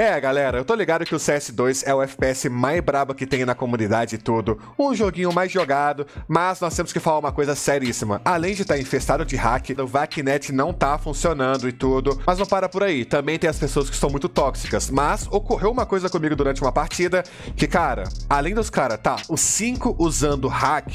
É, galera, eu tô ligado que o CS2 é o FPS mais brabo que tem na comunidade e tudo. Um joguinho mais jogado, mas nós temos que falar uma coisa seríssima. Além de estar tá infestado de hack, o VACnet não tá funcionando e tudo. Mas não para por aí, também tem as pessoas que são muito tóxicas. Mas ocorreu uma coisa comigo durante uma partida que, cara, além dos caras, tá, os 5 usando hack,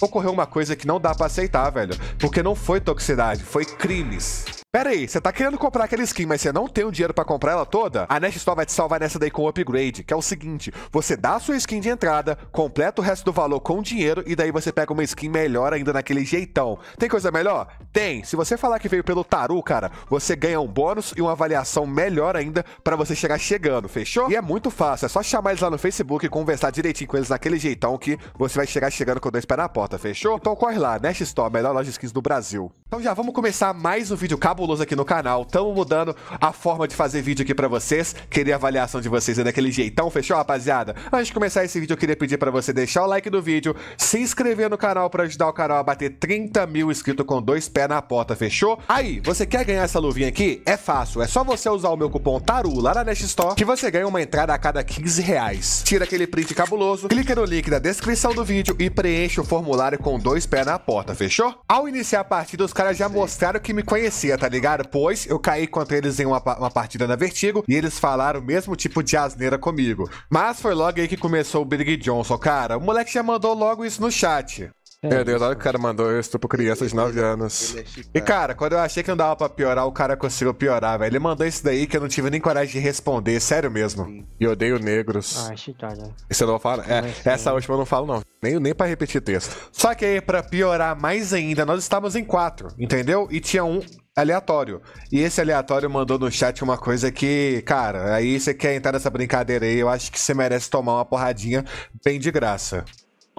ocorreu uma coisa que não dá para aceitar, velho. Porque não foi toxicidade, foi crimes. Pera aí, você tá querendo comprar aquela skin, mas você não tem o dinheiro para comprar ela toda? A Nest Store vai te salvar nessa daí com o upgrade, que é o seguinte, você dá a sua skin de entrada, completa o resto do valor com dinheiro e daí você pega uma skin melhor ainda naquele jeitão. Tem coisa melhor? Tem. Se você falar que veio pelo Taru, cara, você ganha um bônus e uma avaliação melhor ainda para você chegar chegando, fechou? E é muito fácil, é só chamar eles lá no Facebook e conversar direitinho com eles naquele jeitão que você vai chegar chegando com dois pés na porta, fechou? Então corre lá, Nest Store, melhor loja de skins do Brasil. Então já vamos começar mais um vídeo cabuloso aqui no canal. Tamo mudando a forma de fazer vídeo aqui pra vocês. Queria a avaliação de vocês é daquele jeitão, fechou, rapaziada? Antes de começar esse vídeo, eu queria pedir pra você deixar o like do vídeo, se inscrever no canal pra ajudar o canal a bater 30 mil inscritos com dois pés na porta, fechou? Aí, você quer ganhar essa luvinha aqui? É fácil, é só você usar o meu cupom TARU lá na Nest Store que você ganha uma entrada a cada 15 reais. Tira aquele print cabuloso, clica no link da descrição do vídeo e preenche o formulário com dois pés na porta, fechou? Ao iniciar a partida, os caras já Sim. mostraram que me conhecia, tá ligado? Pois eu caí contra eles em uma, uma partida na Vertigo e eles falaram o mesmo tipo de asneira comigo. Mas foi logo aí que começou o Big Johnson, cara. O moleque já mandou logo isso no chat. É, Deus, olha o cara mandou, eu estupro criança de 9 é anos. É e cara, quando eu achei que não dava pra piorar, o cara conseguiu piorar, velho. Ele mandou isso daí que eu não tive nem coragem de responder, sério mesmo. Sim. E odeio negros. Ah, é chitada. Né? Isso eu não falo? É, essa última eu não falo, não. Nem, nem pra repetir texto. Só que aí, pra piorar mais ainda, nós estávamos em quatro, entendeu? E tinha um aleatório. E esse aleatório mandou no chat uma coisa que, cara, aí você quer entrar nessa brincadeira aí, eu acho que você merece tomar uma porradinha bem de graça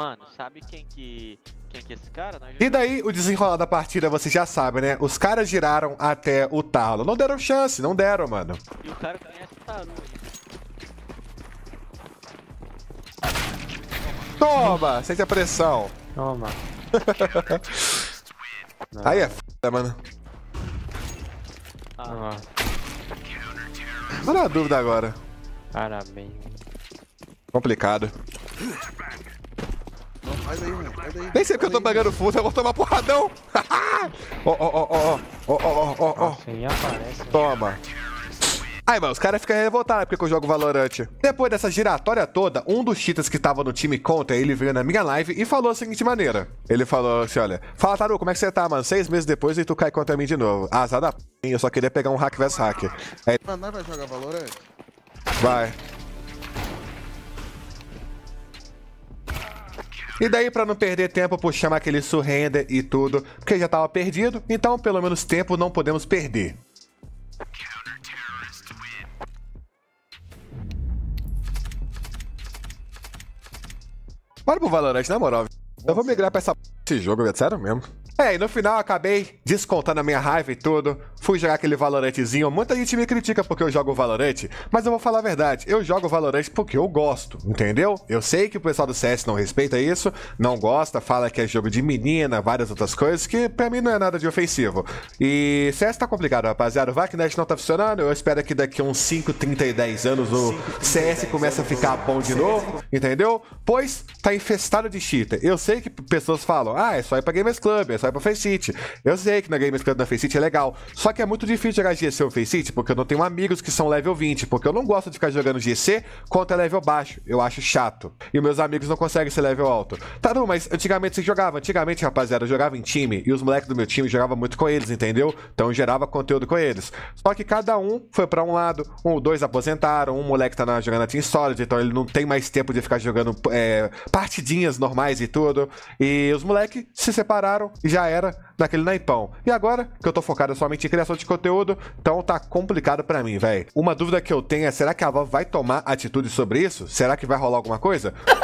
mano, sabe quem que. Quem que é esse cara? Nós e daí o desenrolar da partida, você já sabe, né? Os caras giraram até o talo. Não deram chance, não deram, mano. E o cara conhece é o Taru Toma! Sente a pressão. Toma. aí é foda, mano. Ah. Não dá dúvida agora. Parabéns. Complicado. Faz aí, mano. Faz aí. Nem sei porque eu tô pegando fuso eu vou tomar porradão. Ó, ó, ó, ó, ó, ó, ó, ó. Toma. Aí, mano, os caras ficam revoltados porque eu jogo Valorant. Depois dessa giratória toda, um dos cheaters que tava no time contra, ele veio na minha live e falou da seguinte maneira. Ele falou assim, olha, fala, Taru, como é que você tá, mano? Seis meses depois e tu cai contra mim de novo. Azar da p... eu só queria pegar um hack vs hack. Aí... Mas vai jogar Valorant? Vai. E daí, para não perder tempo por chamar aquele surrender e tudo, porque já estava perdido, então pelo menos tempo não podemos perder. Bora pro Valorant, na moral. Eu vou migrar pra essa... esse jogo, é sério mesmo. É, e no final acabei descontando a minha raiva e tudo, fui jogar aquele Valorantezinho. Muita gente me critica porque eu jogo Valorant, mas eu vou falar a verdade. Eu jogo Valorant porque eu gosto, entendeu? Eu sei que o pessoal do CS não respeita isso, não gosta, fala que é jogo de menina, várias outras coisas, que pra mim não é nada de ofensivo. E CS tá complicado, rapaziada. O Vacnet não tá funcionando. Eu espero que daqui uns 5, 30 e 10 anos o 5, 30, CS comece a ficar bom de novo, entendeu? Pois tá infestado de cheater. Eu sei que pessoas falam, ah, é só ir pra Gamers Club, é só ir pra Faceit. Eu sei que na Gamers Club, na Faceit é legal. Só que é muito difícil jogar GC ou Faceit porque eu não tenho amigos que são level 20, porque eu não gosto de ficar jogando GC contra level baixo. Eu acho chato. E meus amigos não conseguem ser level alto. Tá, não, mas antigamente você jogava. Antigamente, rapaziada, eu jogava em time e os moleques do meu time jogavam muito com eles, entendeu? Então eu gerava conteúdo com eles. Só que cada um foi para um lado, um ou dois aposentaram, um moleque tá na, jogando a Team Solid, então ele não tem mais tempo de ficar jogando é, partidinhas normais e tudo. E os moleques se separaram e já era naquele naipão. E agora que eu tô focado somente em criar criação de conteúdo, então tá complicado para mim, velho. Uma dúvida que eu tenho é: será que a avó vai tomar atitude sobre isso? Será que vai rolar alguma coisa?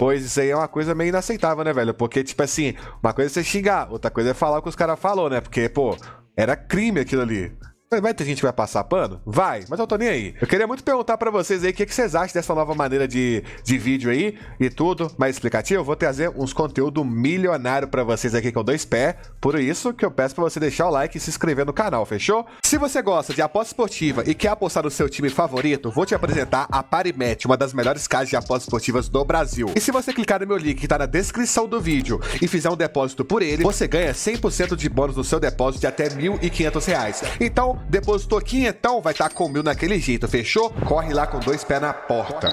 Pois isso aí é uma coisa meio inaceitável, né, velho? Porque, tipo assim, uma coisa é você xingar, outra coisa é falar o que os caras falaram, né? Porque, pô, era crime aquilo ali. Vai ter gente que vai passar pano? Vai, mas eu tô nem aí. Eu queria muito perguntar para vocês aí o que, que, vocês acham dessa nova maneira de, de vídeo aí e tudo, mais explicativo. Eu vou trazer uns conteúdo milionário para vocês aqui com dois pés. Por isso que eu peço para você deixar o like e se inscrever no canal, fechou? Se você gosta de aposta esportiva e quer apostar no seu time favorito, vou te apresentar a Parimet, uma das melhores casas de apostas esportivas do Brasil. E se você clicar no meu link que tá na descrição do vídeo e fizer um depósito por ele, você ganha 100% de bônus no seu depósito de até R$ 1.500. Então, Depositou quinhentão, vai estar tá com mil naquele jeito, fechou? Corre lá com dois pés na porta.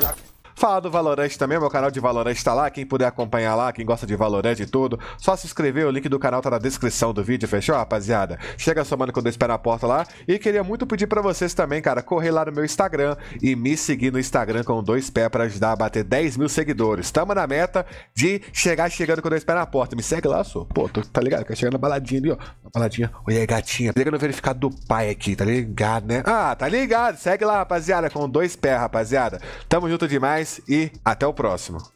Fala do Valorant também, meu canal de Valorant está lá. Quem puder acompanhar lá, quem gosta de Valorant e tudo, só se inscrever. O link do canal tá na descrição do vídeo, fechou, rapaziada? Chega somando quando eu espero a porta lá. E queria muito pedir para vocês também, cara, correr lá no meu Instagram e me seguir no Instagram com dois pés para ajudar a bater 10 mil seguidores. Tamo na meta de chegar chegando quando eu espero a porta. Me segue lá, sou. Pô, tô, tá ligado? Quer chegar na baladinha ali, ó. Na baladinha. olha aí, gatinha. Liga no verificado do pai aqui, tá ligado, né? Ah, tá ligado. Segue lá, rapaziada, com dois pés, rapaziada. Tamo junto demais mais e até o próximo.